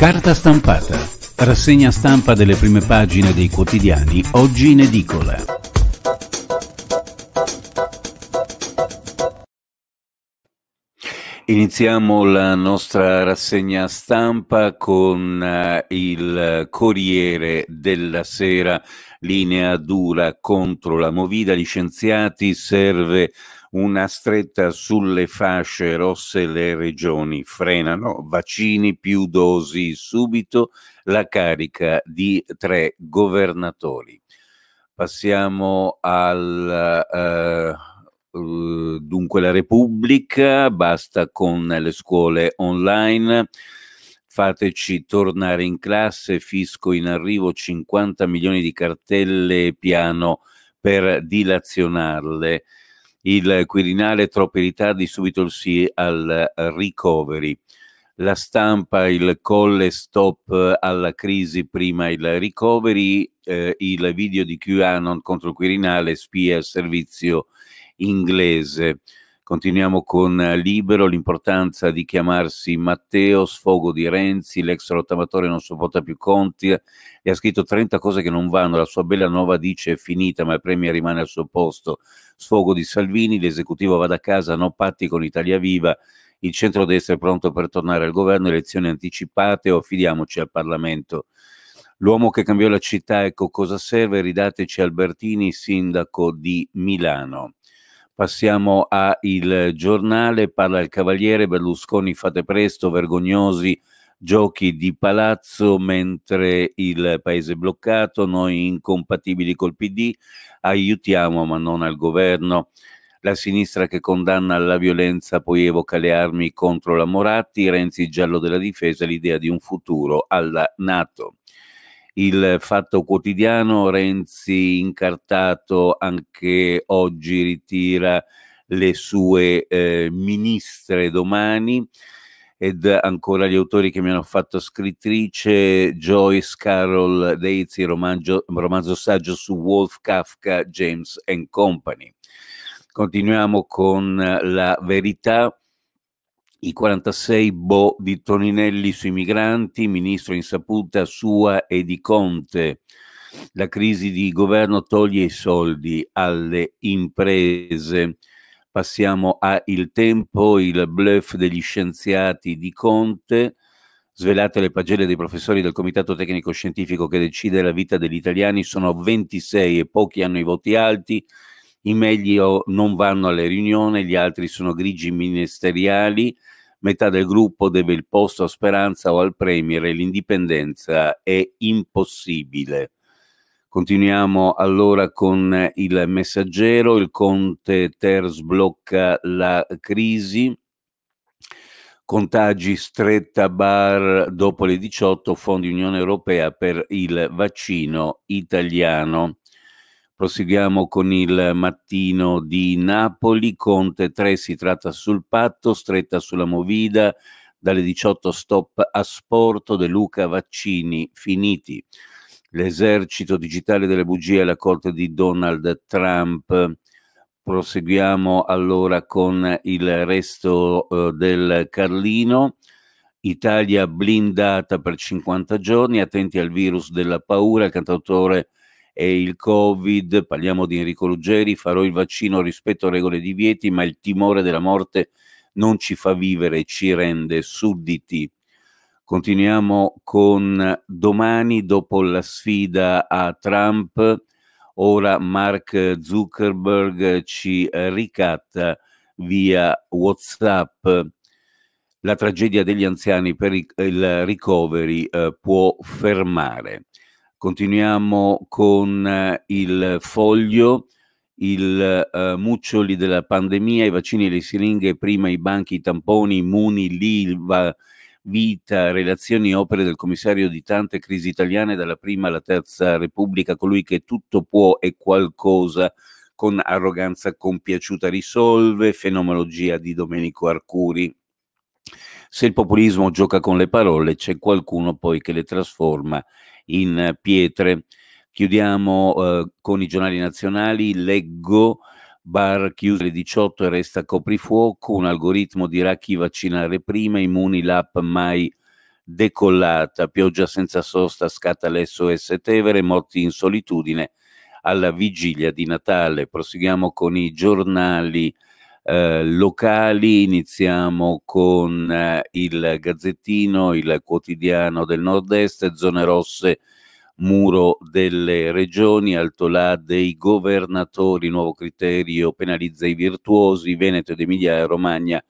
Carta stampata. Rassegna stampa delle prime pagine dei quotidiani oggi in edicola. Iniziamo la nostra rassegna stampa con eh, il Corriere della Sera, linea dura contro la Movida, gli scienziati serve una stretta sulle fasce rosse le regioni frenano, vaccini più dosi subito, la carica di tre governatori. Passiamo al... Eh, dunque la Repubblica, basta con le scuole online, fateci tornare in classe, fisco in arrivo 50 milioni di cartelle piano per dilazionarle il Quirinale troppi ritardi, subito il sì al recovery. La stampa, il colle stop alla crisi, prima il recovery, eh, il video di QAnon contro il Quirinale, spia al servizio inglese. Continuiamo con Libero, l'importanza di chiamarsi Matteo, sfogo di Renzi, l'ex rottamatore non sopporta più Conti e ha scritto 30 cose che non vanno, la sua bella nuova dice è finita ma il Premier rimane al suo posto, sfogo di Salvini, l'esecutivo vada a casa, no patti con Italia Viva, il centrodestra è pronto per tornare al governo, elezioni anticipate o affidiamoci al Parlamento. L'uomo che cambiò la città, ecco cosa serve, ridateci Albertini, sindaco di Milano. Passiamo a Il Giornale, parla il Cavaliere, Berlusconi fate presto, vergognosi, giochi di palazzo mentre il paese è bloccato, noi incompatibili col PD, aiutiamo ma non al governo. La sinistra che condanna la violenza poi evoca le armi contro la Moratti, Renzi giallo della difesa, l'idea di un futuro alla Nato. Il fatto quotidiano, Renzi incartato anche oggi ritira le sue eh, ministre domani ed ancora gli autori che mi hanno fatto scrittrice, Joyce Carol Daisy, romanzo, romanzo saggio su Wolf Kafka, James and Company. Continuiamo con la verità. I 46 bo di Toninelli sui migranti, ministro insaputa sua e di Conte. La crisi di governo toglie i soldi alle imprese. Passiamo a Il Tempo, il bluff degli scienziati di Conte, svelate le pagelle dei professori del Comitato Tecnico Scientifico che decide la vita degli italiani, sono 26 e pochi hanno i voti alti, i meglio non vanno alle riunioni, gli altri sono grigi ministeriali, metà del gruppo deve il posto a Speranza o al Premier e l'indipendenza è impossibile. Continuiamo allora con eh, il messaggero, il Conte Ter sblocca la crisi, contagi stretta bar dopo le 18, fondi Unione Europea per il vaccino italiano. Proseguiamo con il mattino di Napoli, Conte 3 si tratta sul patto, stretta sulla movida, dalle 18 stop a sporto De Luca vaccini finiti l'esercito digitale delle bugie alla corte di Donald Trump. Proseguiamo allora con il resto eh, del Carlino. Italia blindata per 50 giorni, attenti al virus della paura, il cantautore e il Covid, parliamo di Enrico Ruggeri, farò il vaccino rispetto a regole di vieti, ma il timore della morte non ci fa vivere, ci rende sudditi. Continuiamo con domani dopo la sfida a Trump. Ora Mark Zuckerberg ci ricatta via WhatsApp. La tragedia degli anziani per il recovery eh, può fermare. Continuiamo con eh, il foglio, il eh, muccioli della pandemia, i vaccini, e le siringhe, prima i banchi, i tamponi, i muni, l'ILVA, vita, relazioni e opere del commissario di tante crisi italiane, dalla prima alla terza Repubblica, colui che tutto può e qualcosa con arroganza compiaciuta risolve, fenomenologia di Domenico Arcuri. Se il populismo gioca con le parole, c'è qualcuno poi che le trasforma in pietre. Chiudiamo eh, con i giornali nazionali, leggo bar chiuso alle 18 e resta coprifuoco, un algoritmo dirà chi vaccinare prima, immuni l'app mai decollata, pioggia senza sosta scatta l'SOS Tevere, morti in solitudine alla vigilia di Natale. Proseguiamo con i giornali eh, locali, iniziamo con eh, il Gazzettino, il quotidiano del Nord-Est, zone rosse muro delle regioni, altolà dei governatori, nuovo criterio penalizza i virtuosi, Veneto ed Emilia e Romagna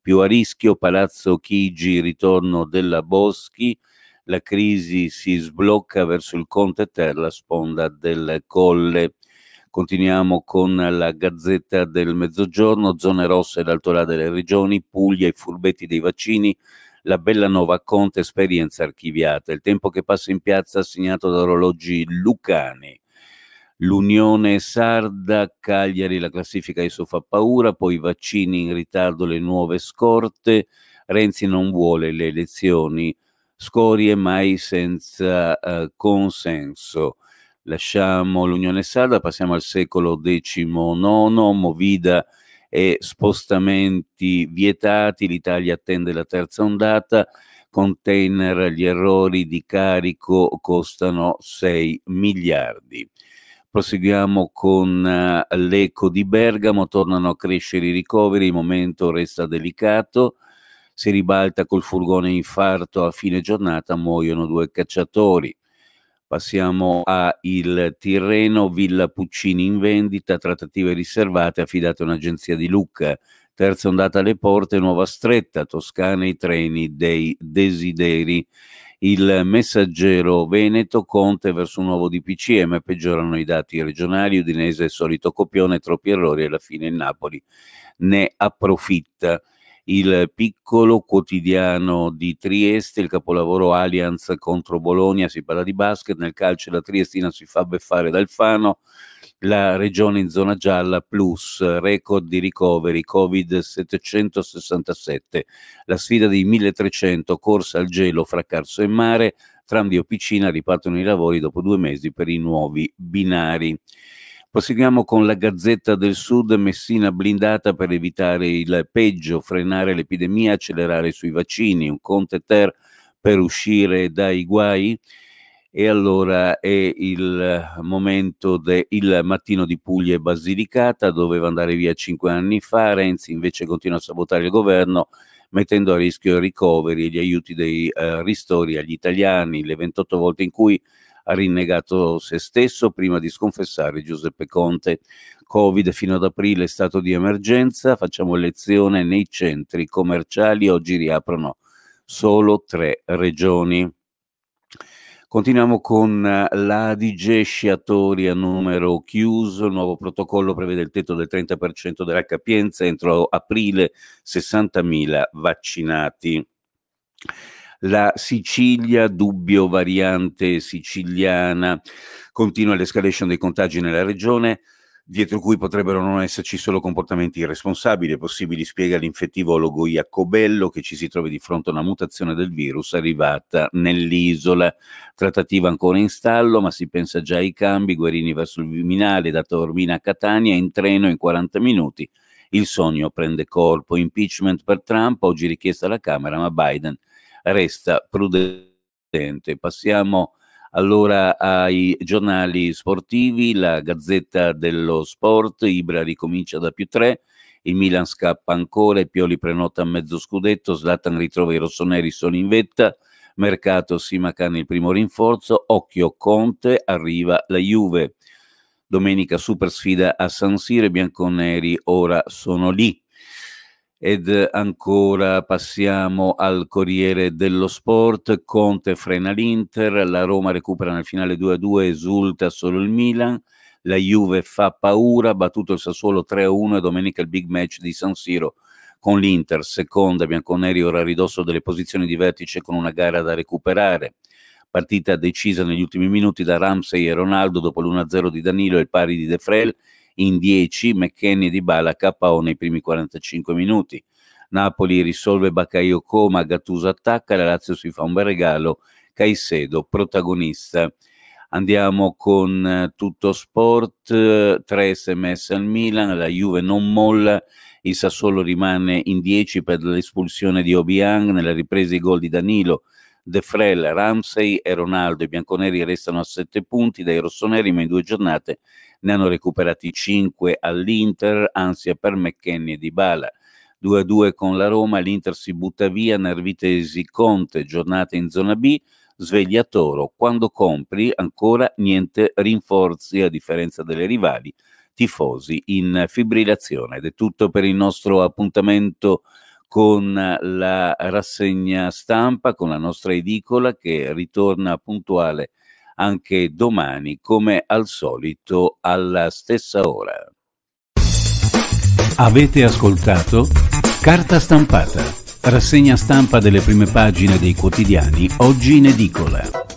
più a rischio, Palazzo Chigi, ritorno della Boschi, la crisi si sblocca verso il Conte Ter, la sponda del Colle. Continuiamo con la Gazzetta del Mezzogiorno, zone rosse ed altolà delle regioni, Puglia, i furbetti dei vaccini, la bella nuova Conte Esperienza Archiviata, il tempo che passa in piazza segnato da orologi lucani. L'Unione Sarda, Cagliari, la classifica ISO fa paura, poi i vaccini in ritardo, le nuove scorte, Renzi non vuole le elezioni, scorie mai senza eh, consenso. Lasciamo l'Unione Sarda, passiamo al secolo XIX, Movida e spostamenti vietati, l'Italia attende la terza ondata, container, gli errori di carico costano 6 miliardi. Proseguiamo con eh, l'eco di Bergamo, tornano a crescere i ricoveri, il momento resta delicato, si ribalta col furgone infarto, a fine giornata muoiono due cacciatori. Passiamo a Il Tirreno, Villa Puccini in vendita, trattative riservate affidate a un'agenzia di Lucca. Terza ondata alle porte, nuova stretta, Toscana i treni dei desideri. Il messaggero Veneto Conte verso un nuovo DPCM, peggiorano i dati regionali, Udinese è solito copione, troppi errori e alla fine il Napoli ne approfitta il piccolo quotidiano di Trieste, il capolavoro Allianz contro Bologna, si parla di basket, nel calcio la Triestina si fa beffare dal Fano, la regione in zona gialla plus record di ricoveri Covid 767, la sfida dei 1300 corsa al gelo fra Carso e Mare, tram di Opicina ripartono i lavori dopo due mesi per i nuovi binari. Proseguiamo con la Gazzetta del Sud, Messina blindata per evitare il peggio, frenare l'epidemia, accelerare sui vaccini, un Conte Ter per uscire dai guai. E allora è il momento del mattino di Puglia e Basilicata, doveva andare via cinque anni fa, Renzi invece continua a sabotare il governo mettendo a rischio i ricoveri, e gli aiuti dei eh, ristori agli italiani, le 28 volte in cui ha rinnegato se stesso prima di sconfessare Giuseppe Conte. Covid fino ad aprile stato di emergenza, facciamo lezione nei centri commerciali, oggi riaprono solo tre regioni. Continuiamo con eh, l'Adige, sciatori a numero chiuso. Il nuovo protocollo prevede il tetto del 30% della capienza entro aprile 60.000 vaccinati la Sicilia, dubbio variante siciliana, continua l'escalation dei contagi nella regione, dietro cui potrebbero non esserci solo comportamenti irresponsabili possibili, spiega l'infettivologo Iacobello che ci si trova di fronte a una mutazione del virus arrivata nell'isola. Trattativa ancora in stallo, ma si pensa già ai cambi, Guerini verso il Viminale, da Taormina a Catania, in treno in 40 minuti. Il sogno prende corpo, impeachment per Trump, oggi richiesta alla Camera, ma Biden resta prudente. Passiamo allora ai giornali sportivi, la Gazzetta dello Sport, Ibra ricomincia da più tre, il Milan scappa ancora, Pioli prenota a mezzo scudetto, Zlatan ritrova i rossoneri solo in vetta, mercato Simacan il primo rinforzo, occhio Conte, arriva la Juve. Domenica super sfida a San Siro, i bianconeri ora sono lì. Ed ancora passiamo al Corriere dello Sport, Conte frena l'Inter, la Roma recupera nel finale 2-2, esulta solo il Milan, la Juve fa paura, battuto il Sassuolo 3-1 e domenica il big match di San Siro con l'Inter, seconda Bianconeri ora a ridosso delle posizioni di vertice con una gara da recuperare. Partita decisa negli ultimi minuti da Ramsey e Ronaldo dopo l'1-0 di Danilo e il pari di De Frel in 10, McKennie di Bala KO nei primi 45 minuti. Napoli risolve Baccaio Coma, Gattuso attacca, la Lazio si fa un bel regalo, Caicedo protagonista. Andiamo con eh, tutto sport, 3 eh, sms al Milan, la Juve non molla, il Sassuolo rimane in 10 per l'espulsione di Obiang, nella ripresa i gol di Danilo, De Frel, Ramsey e Ronaldo. I bianconeri restano a 7 punti dai rossoneri, ma in due giornate ne hanno recuperati 5 all'Inter, ansia per McKennie e Dybala. 2-2 con la Roma, l'Inter si butta via, Nervitesi Conte, giornata in zona B, svegliatoro, quando compri ancora niente rinforzi a differenza delle rivali, tifosi in fibrillazione. Ed è tutto per il nostro appuntamento con la rassegna stampa, con la nostra edicola che ritorna puntuale anche domani come al solito alla stessa ora. Avete ascoltato Carta stampata, rassegna stampa delle prime pagine dei quotidiani oggi in edicola.